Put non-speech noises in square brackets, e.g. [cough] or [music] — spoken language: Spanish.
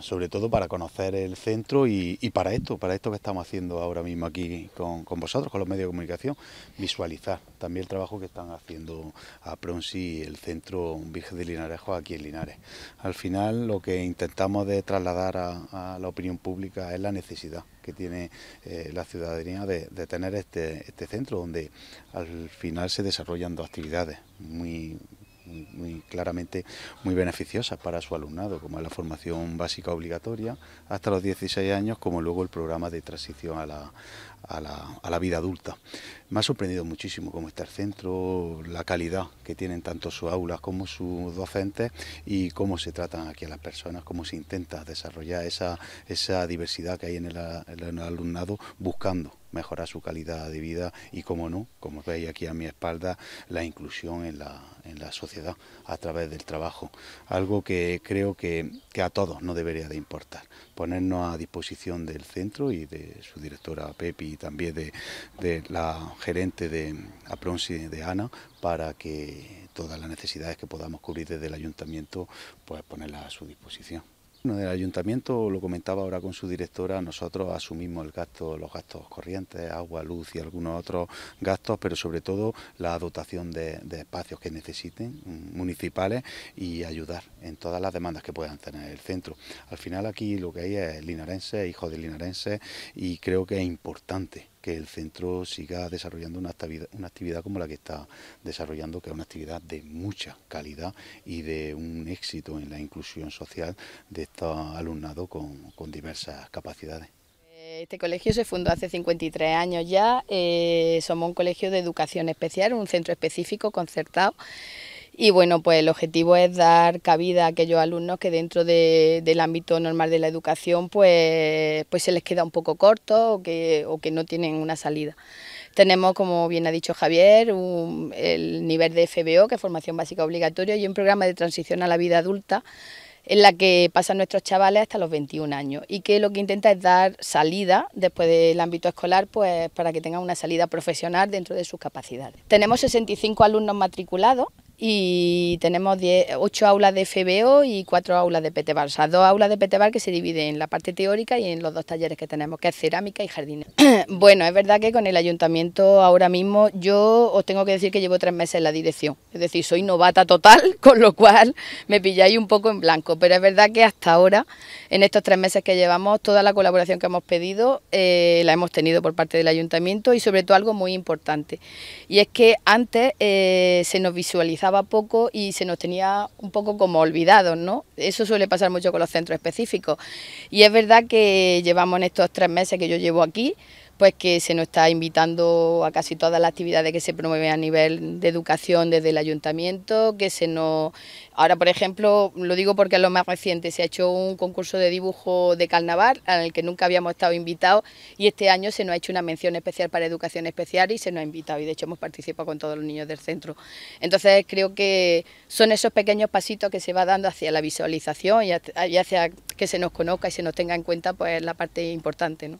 sobre todo para conocer el centro y, para esto, para esto que estamos haciendo ahora mismo aquí con, vosotros, con los medios de comunicación, visualizar también el trabajo que están haciendo a Pronsi y el centro Virgen de Linarejo aquí en Linares. Al final lo que intentamos de trasladar a, la opinión pública es la necesidad que tiene eh, la ciudadanía de, tener este, este centro donde al final se desarrollan dos actividades muy muy, claramente muy beneficiosas para su alumnado, como es la formación básica obligatoria hasta los 16 años, como luego el programa de transición a la, a la, a la, vida adulta. Me ha sorprendido muchísimo cómo está el centro, la calidad que tienen tanto sus aulas como sus docentes y cómo se tratan aquí a las personas, cómo se intenta desarrollar esa, esa diversidad que hay en el, en el alumnado buscando mejorar su calidad de vida y, como no, como veis aquí a mi espalda, la inclusión en la, en la sociedad a través del trabajo. Algo que creo que, a todos no debería de importar. Ponernos a disposición del centro y de su directora Pepi y también de, de la gerente de Apronsi de Ana para que todas las necesidades que podamos cubrir desde el ayuntamiento, pues ponerlas a su disposición. El ayuntamiento, lo comentaba ahora con su directora, nosotros asumimos el gasto, los gastos corrientes, agua, luz y algunos otros gastos, pero sobre todo la dotación de, espacios que necesiten mm, municipales y ayudar en todas las demandas que puedan tener el centro. Al final aquí lo que hay es linarense, hijo de linarense y creo que es importante que el centro siga desarrollando una actividad, como la que está desarrollando, que es una actividad de mucha calidad y de un éxito en la inclusión social de estos alumnados con, diversas capacidades. Este colegio se fundó hace 53 años ya, eh, somos un colegio de educación especial, un centro específico concertado y bueno, pues el objetivo es dar cabida a aquellos alumnos que dentro del ámbito normal de la educación pues, pues se les queda un poco corto o que, o que no tienen una salida. Tenemos, como bien ha dicho Javier, el nivel de FBO, que es Formación Básica Obligatoria, y un programa de transición a la vida adulta en la que pasan nuestros chavales hasta los 21 años y que lo que intenta es dar salida después del ámbito escolar pues para que tengan una salida profesional dentro de sus capacidades. Tenemos 65 alumnos matriculados y tenemos ocho aulas de FBO y cuatro aulas de Petebar, o sea, dos aulas de Petebar que se dividen en la parte teórica y en los dos talleres que tenemos, que es cerámica y jardines. [clears throat] bueno, es verdad que con el ayuntamiento ahora mismo yo os tengo que decir que llevo tres meses en la dirección, es decir, soy novata total, [laughs] con lo cual me pilláis un poco en blanco, pero es verdad que hasta ahora, en estos tres meses que llevamos, toda la colaboración que hemos pedido eh, la hemos tenido por parte del ayuntamiento y sobre todo algo muy importante, y es que antes eh, se nos visualizaba poco y se nos tenía un poco como olvidados, ¿no? Eso suele pasar mucho con los centros específicos. Y es verdad que llevamos en estos tres meses que yo llevo aquí, pues que se nos está invitando a casi todas las actividades que se promueven a nivel de educación desde el ayuntamiento, que se nos... Ahora, por ejemplo, lo digo porque es lo más reciente, se ha hecho un concurso de dibujo de carnaval el que nunca habíamos estado invitados y este año se nos ha hecho una mención especial para educación especial y se nos ha invitado y de hecho hemos participado con todos los niños del centro. Entonces creo que son esos pequeños pasitos que se va dando hacia la visualización y hacia que se nos conozca y se nos tenga en cuenta pues la parte importante. ¿no?